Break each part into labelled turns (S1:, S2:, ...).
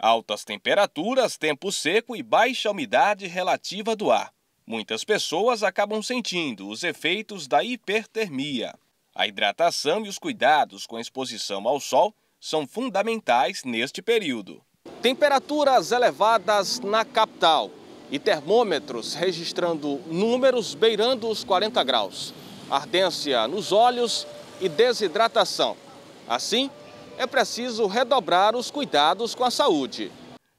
S1: Altas temperaturas, tempo seco e baixa umidade relativa do ar. Muitas pessoas acabam sentindo os efeitos da hipertermia. A hidratação e os cuidados com a exposição ao sol são fundamentais neste período. Temperaturas elevadas na capital e termômetros registrando números beirando os 40 graus. Ardência nos olhos e desidratação. Assim, é preciso redobrar os cuidados com a saúde.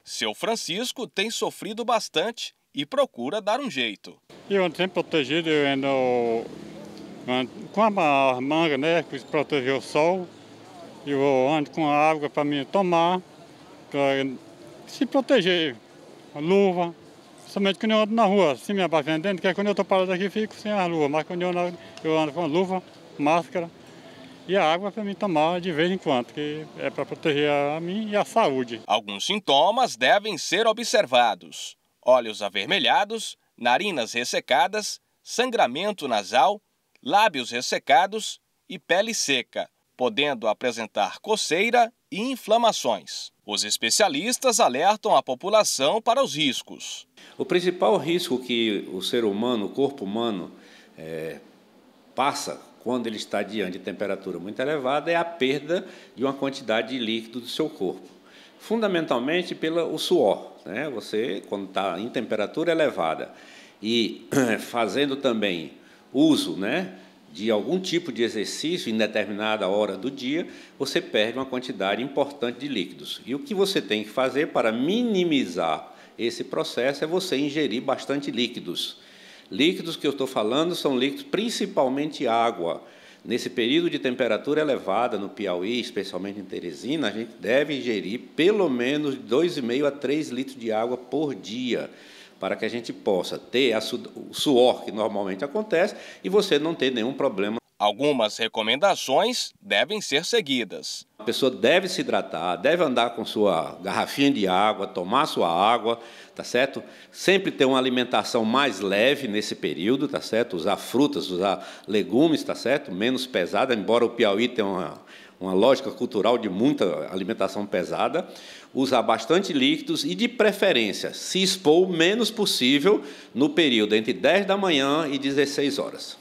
S1: Seu Francisco tem sofrido bastante e procura dar um jeito.
S2: Eu ando sempre protegido, eu ando, com a manga, né, que proteger o sol. Eu ando com a água para mim tomar, para se proteger. Luva, somente quando eu ando na rua, se assim, me dentro, que é quando eu estou parado aqui, fico sem a luva. Mas quando eu ando, eu ando com luva, máscara e a água para mim tomar de vez em quando, que é para proteger a mim e a saúde. Alguns
S1: sintomas devem ser observados: olhos avermelhados, narinas ressecadas, sangramento nasal, lábios ressecados e pele seca, podendo apresentar coceira e inflamações. Os especialistas
S3: alertam a população para os riscos. O principal risco que o ser humano, o corpo humano, é, passa quando ele está diante de temperatura muito elevada, é a perda de uma quantidade de líquido do seu corpo, fundamentalmente pelo suor. Né? Você, quando está em temperatura elevada e fazendo também uso né, de algum tipo de exercício em determinada hora do dia, você perde uma quantidade importante de líquidos. E o que você tem que fazer para minimizar esse processo é você ingerir bastante líquidos. Líquidos que eu estou falando são líquidos principalmente água. Nesse período de temperatura elevada no Piauí, especialmente em Teresina, a gente deve ingerir pelo menos 2,5 a 3 litros de água por dia, para que a gente possa ter su o suor que normalmente acontece e você não ter nenhum problema Algumas recomendações devem ser seguidas. A pessoa deve se hidratar, deve andar com sua garrafinha de água, tomar sua água, tá certo? Sempre ter uma alimentação mais leve nesse período, tá certo? Usar frutas, usar legumes, tá certo? Menos pesada, embora o Piauí tenha uma, uma lógica cultural de muita alimentação pesada, usar bastante líquidos e, de preferência, se expor o menos possível no período entre 10 da manhã e 16 horas.